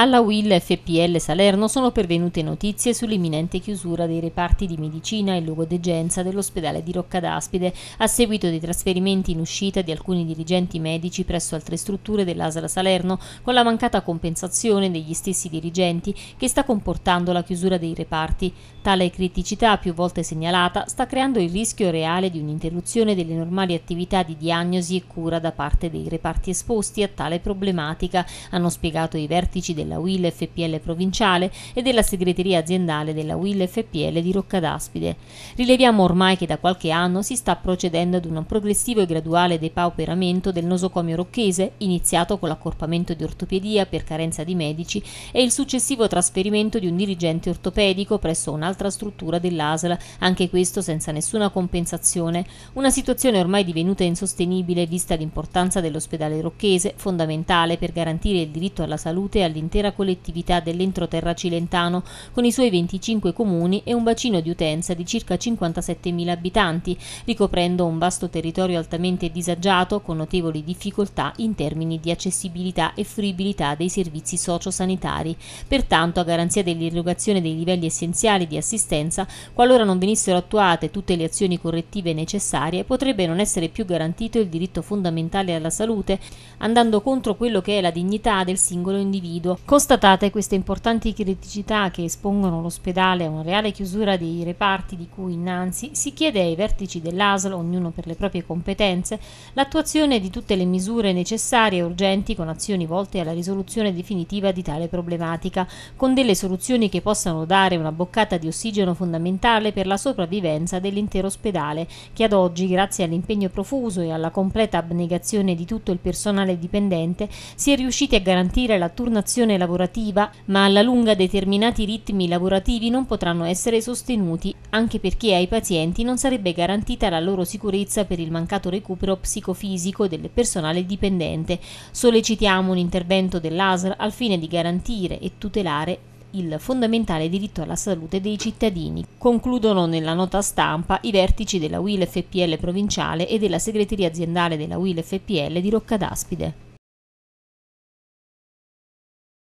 Alla UIL FPL Salerno sono pervenute notizie sull'imminente chiusura dei reparti di medicina e logodegenza dell'ospedale di Roccadaspide a seguito dei trasferimenti in uscita di alcuni dirigenti medici presso altre strutture dell'Asala Salerno con la mancata compensazione degli stessi dirigenti che sta comportando la chiusura dei reparti. Tale criticità, più volte segnalata, sta creando il rischio reale di un'interruzione delle normali attività di diagnosi e cura da parte dei reparti esposti a tale problematica, hanno spiegato i vertici del della UIL FPL provinciale e della segreteria aziendale della UIL FPL di Roccadaspide. Rileviamo ormai che da qualche anno si sta procedendo ad un progressivo e graduale depauperamento del nosocomio rocchese, iniziato con l'accorpamento di ortopedia per carenza di medici e il successivo trasferimento di un dirigente ortopedico presso un'altra struttura dell'ASL, anche questo senza nessuna compensazione, una situazione ormai divenuta insostenibile vista l'importanza dell'ospedale rocchese, fondamentale per garantire il diritto alla salute all'interno l'intera collettività dell'entroterra cilentano, con i suoi 25 comuni e un bacino di utenza di circa 57.000 abitanti, ricoprendo un vasto territorio altamente disagiato con notevoli difficoltà in termini di accessibilità e fruibilità dei servizi sociosanitari. Pertanto, a garanzia dell'irrogazione dei livelli essenziali di assistenza, qualora non venissero attuate tutte le azioni correttive necessarie, potrebbe non essere più garantito il diritto fondamentale alla salute, andando contro quello che è la dignità del singolo individuo, constatate queste importanti criticità che espongono l'ospedale a una reale chiusura dei reparti di cui innanzi, si chiede ai vertici dell'ASL, ognuno per le proprie competenze, l'attuazione di tutte le misure necessarie e urgenti con azioni volte alla risoluzione definitiva di tale problematica, con delle soluzioni che possano dare una boccata di ossigeno fondamentale per la sopravvivenza dell'intero ospedale, che ad oggi, grazie all'impegno profuso e alla completa abnegazione di tutto il personale dipendente, si è riusciti a garantire la turnazione prestazione lavorativa, ma alla lunga determinati ritmi lavorativi non potranno essere sostenuti, anche perché ai pazienti non sarebbe garantita la loro sicurezza per il mancato recupero psicofisico del personale dipendente. Sollecitiamo un intervento dell'ASR al fine di garantire e tutelare il fondamentale diritto alla salute dei cittadini. Concludono nella nota stampa i vertici della UIL FPL provinciale e della segreteria aziendale della UIL FPL di Rocca d'Aspide.